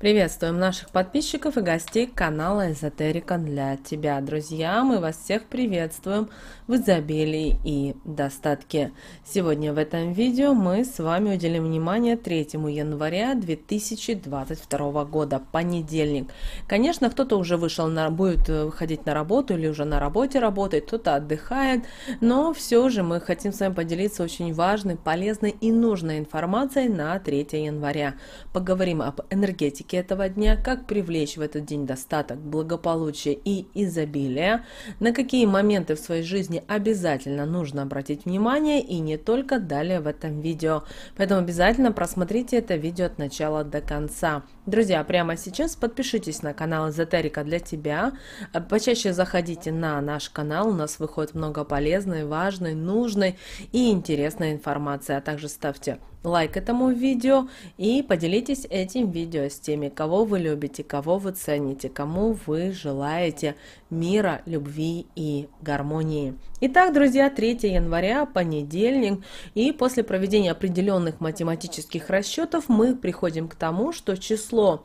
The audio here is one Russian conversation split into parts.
Приветствуем наших подписчиков и гостей канала Эзотерика для тебя, друзья. Мы вас всех приветствуем в изобилии и достатке. Сегодня в этом видео мы с вами уделим внимание 3 января 2022 года, понедельник. Конечно, кто-то уже вышел на, будет э, выходить на работу или уже на работе работает, кто-то отдыхает, но все же мы хотим с вами поделиться очень важной, полезной и нужной информацией на 3 января. Поговорим об энергетике тематики этого дня, как привлечь в этот день достаток, благополучие и изобилие, на какие моменты в своей жизни обязательно нужно обратить внимание и не только далее в этом видео. Поэтому обязательно просмотрите это видео от начала до конца. Друзья, прямо сейчас подпишитесь на канал Эзотерика для тебя, а, почаще заходите на наш канал, у нас выходит много полезной, важной, нужной и интересной информации, а также ставьте лайк этому видео и поделитесь этим видео с теми, слушателями, кого вы любите, кого вы цените, кому вы желаете мира, любви и гармонии. Итак, друзья, 3 января, понедельник, и после проведения определенных математических расчетов мы приходим к тому, что число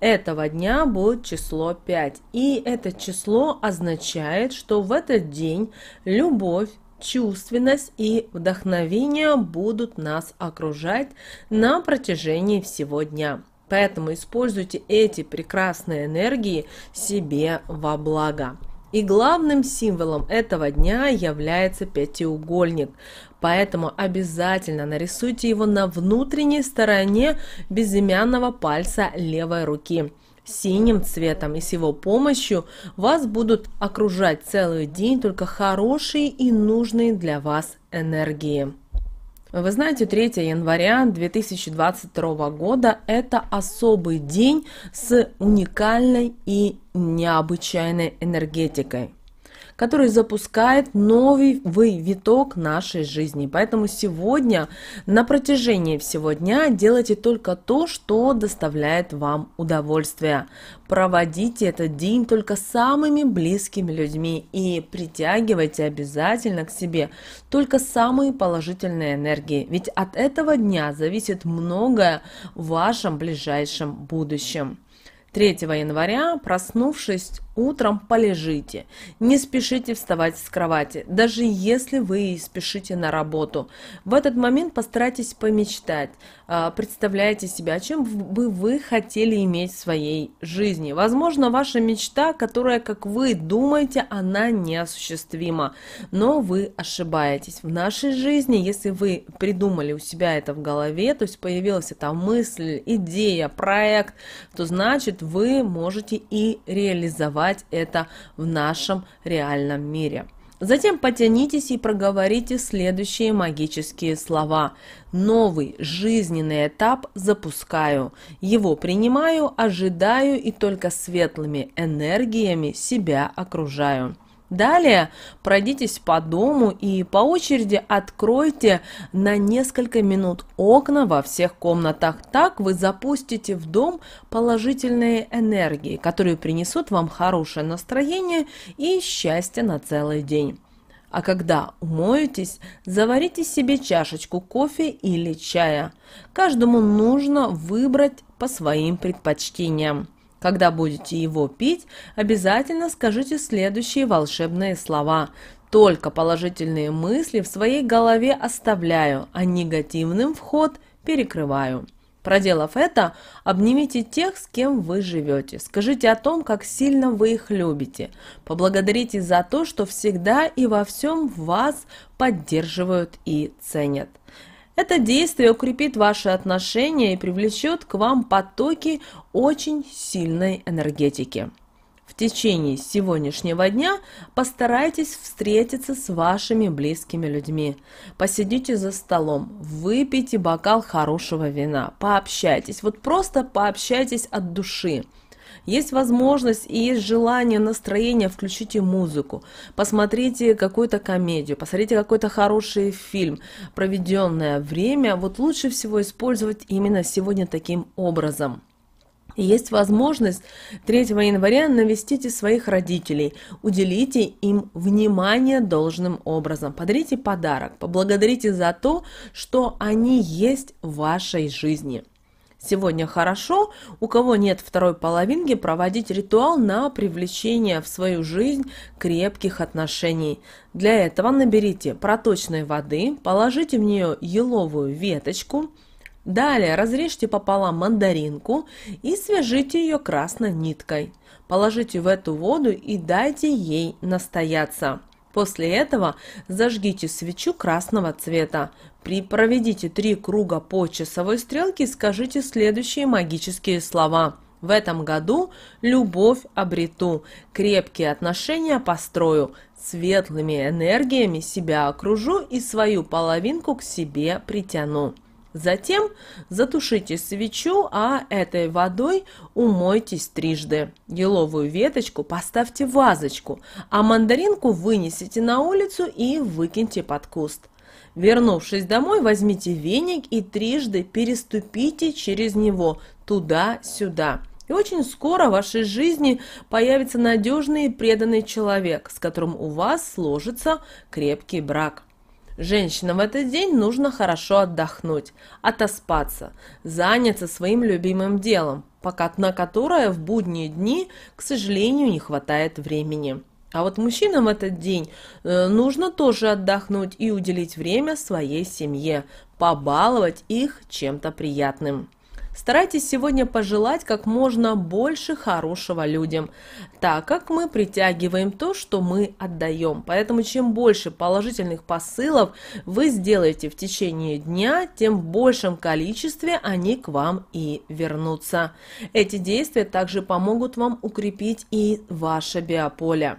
этого дня будет число 5. И это число означает, что в этот день любовь, чувственность и вдохновение будут нас окружать на протяжении всего дня. Поэтому используйте эти прекрасные энергии себе во благо. И главным символом этого дня является пятиугольник. Поэтому обязательно нарисуйте его на внутренней стороне безымянного пальца левой руки синим цветом, и с его помощью вас будут окружать целый день только хорошие и нужные для вас энергии. Вы знаете, 3 января 2022 года – это особый день с уникальной и необычайной энергетикой который запускает новый виток нашей жизни. Поэтому сегодня, на протяжении всего дня, делайте только то, что доставляет вам удовольствие. Проводите этот день только самыми близкими людьми и притягивайте обязательно к себе только самые положительные энергии. Ведь от этого дня зависит многое в вашем ближайшем будущем. 3 января, проснувшись Утром полежите, не спешите вставать с кровати, даже если вы спешите на работу. В этот момент постарайтесь помечтать, а, представляете себя, о чем бы вы хотели иметь в своей жизни. Возможно, ваша мечта, которая, как вы думаете, она неосуществима, но вы ошибаетесь. В нашей жизни, если вы придумали у себя это в голове, то есть появилась эта мысль, идея, проект, то значит вы можете и реализовать реализовать это в нашем реальном мире. Затем потянитесь и проговорите следующие магические слова. Новый жизненный этап запускаю. Его принимаю, ожидаю и только светлыми энергиями себя окружаю. Далее пройдитесь по дому и по очереди откройте на несколько минут окна во всех комнатах. Так вы запустите в дом положительные энергии, которые принесут вам хорошее настроение и счастье на целый день. А когда умоетесь, заварите себе чашечку кофе или чая. Каждому нужно выбрать по своим предпочтениям. Когда будете его пить, обязательно скажите следующие волшебные слова. Только положительные мысли в своей голове оставляю, а негативным вход перекрываю. Проделав это, обнимите тех, с кем вы живете. Скажите о том, как сильно вы их любите. Поблагодарите за то, что всегда и во всем вас поддерживают и ценят. Это действие укрепит ваши отношения и привлечет к вам потоки очень сильной энергетики. В течение сегодняшнего дня постарайтесь встретиться с вашими близкими людьми. Посидите за столом, выпейте бокал хорошего вина, пообщайтесь, вот просто пообщайтесь от души – есть возможность и есть желание, настроение, включите музыку, посмотрите какую-то комедию, посмотрите какой-то хороший фильм. Проведенное время вот лучше всего использовать именно сегодня таким образом. Есть возможность 3 января навестите своих родителей, уделите им внимание должным образом, подарите подарок, поблагодарите за то, что они есть в вашей жизни – сегодня хорошо, у кого нет второй половинки, проводить ритуал на привлечение в свою жизнь крепких отношений. Для этого наберите проточной воды, положите в нее еловую веточку, Далее разрежьте пополам мандаринку и свяжите ее красной ниткой. Положите в эту воду и дайте ей настояться. После этого зажгите свечу красного цвета. При проведите три круга по часовой стрелке и скажите следующие магические слова. В этом году любовь обрету, крепкие отношения построю, светлыми энергиями себя окружу и свою половинку к себе притяну. Затем затушите свечу, а этой водой умойтесь трижды. Еловую веточку поставьте в вазочку, а мандаринку вынесите на улицу и выкиньте под куст. Вернувшись домой, возьмите веник и трижды переступите через него туда-сюда. И очень скоро в вашей жизни появится надежный и преданный человек, с которым у вас сложится крепкий брак. Женщинам в этот день нужно хорошо отдохнуть, отоспаться, заняться своим любимым делом, пока на которое в будние дни, к сожалению, не хватает времени. А вот мужчинам в этот день э, нужно тоже отдохнуть и уделить время своей семье, побаловать их чем-то приятным. Старайтесь сегодня пожелать как можно больше хорошего людям, так как мы притягиваем то, что мы отдаем. Поэтому чем больше положительных посылов вы сделаете в течение дня, тем в большем количестве они к вам и вернутся. Эти действия также помогут вам укрепить и ваше биополе.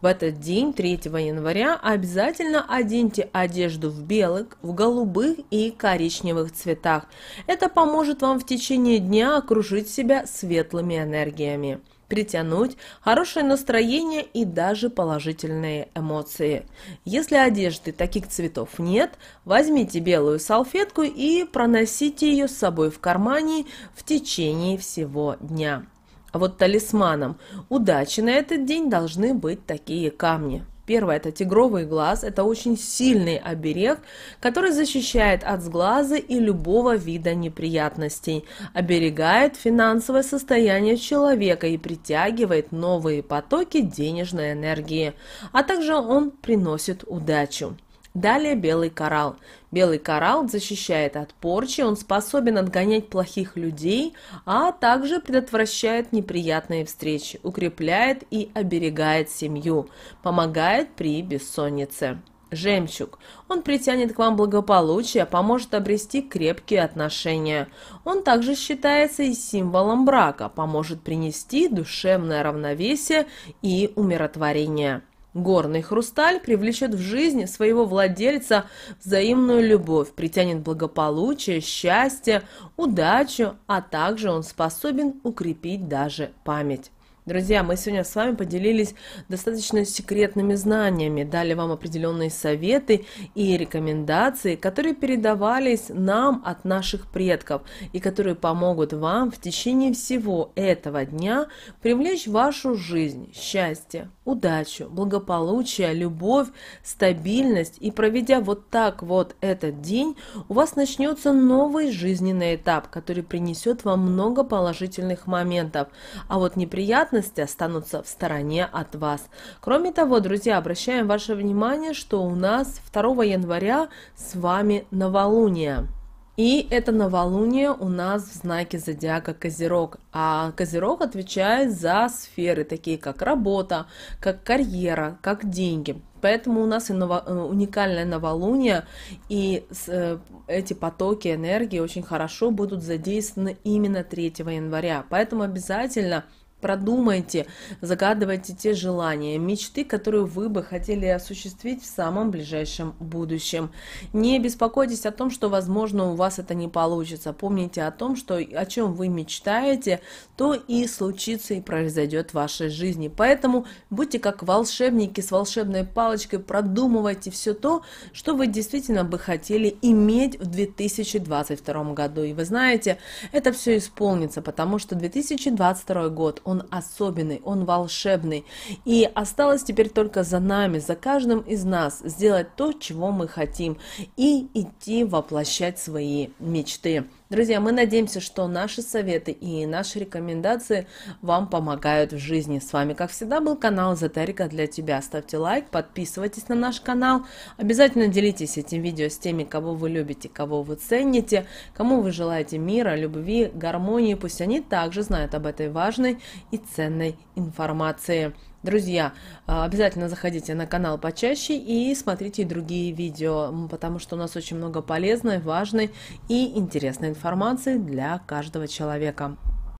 В этот день, 3 января, обязательно оденьте одежду в белых, в голубых и коричневых цветах. Это поможет вам в течение дня окружить себя светлыми энергиями притянуть хорошее настроение и даже положительные эмоции. Если одежды таких цветов нет, возьмите белую салфетку и проносите ее с собой в кармане в течение всего дня. А вот талисманом удачи на этот день должны быть такие камни. Первое – это тигровый глаз. Это очень сильный оберег, который защищает от сглаза и любого вида неприятностей, оберегает финансовое состояние человека и притягивает новые потоки денежной энергии, а также он приносит удачу. Далее белый коралл. Белый коралл защищает от порчи, он способен отгонять плохих людей, а также предотвращает неприятные встречи, укрепляет и оберегает семью, помогает при бессоннице. Жемчуг. Он притянет к вам благополучие, поможет обрести крепкие отношения. Он также считается и символом брака, поможет принести душевное равновесие и умиротворение. Горный хрусталь привлечет в жизни своего владельца взаимную любовь, притянет благополучие, счастье, удачу, а также он способен укрепить даже память. Друзья, мы сегодня с вами поделились достаточно секретными знаниями, дали вам определенные советы и рекомендации, которые передавались нам от наших предков и которые помогут вам в течение всего этого дня привлечь в вашу жизнь счастье, удачу, благополучие, любовь, стабильность. И проведя вот так вот этот день, у вас начнется новый жизненный этап, который принесет вам много положительных моментов. А вот неприятно вероятности останутся в стороне от вас. Кроме того, друзья, обращаем ваше внимание, что у нас 2 января с вами новолуние. И это новолуние у нас в знаке зодиака Козерог. А Козерог отвечает за сферы, такие как работа, как карьера, как деньги. Поэтому у нас и ново, э, уникальное новолуние, и с, э, эти потоки энергии очень хорошо будут задействованы именно 3 января. Поэтому обязательно Продумайте, загадывайте те желания, мечты, которые вы бы хотели осуществить в самом ближайшем будущем. Не беспокойтесь о том, что, возможно, у вас это не получится. Помните о том, что о чем вы мечтаете, то и случится и произойдет в вашей жизни. Поэтому будьте как волшебники с волшебной палочкой, продумывайте все то, что вы действительно бы хотели иметь в 2022 году. И вы знаете, это все исполнится, потому что 2022 год он особенный, он волшебный. И осталось теперь только за нами, за каждым из нас сделать то, чего мы хотим, и идти воплощать свои мечты. Друзья, мы надеемся, что наши советы и наши рекомендации вам помогают в жизни. С вами, как всегда, был канал Эзотерика для тебя. Ставьте лайк, подписывайтесь на наш канал. Обязательно делитесь этим видео с теми, кого вы любите, кого вы цените, кому вы желаете мира, любви, гармонии. Пусть они также знают об этой важной и ценной информации. Друзья, а, обязательно заходите на канал почаще и смотрите другие видео, потому что у нас очень много полезной, важной и интересной информации для каждого человека.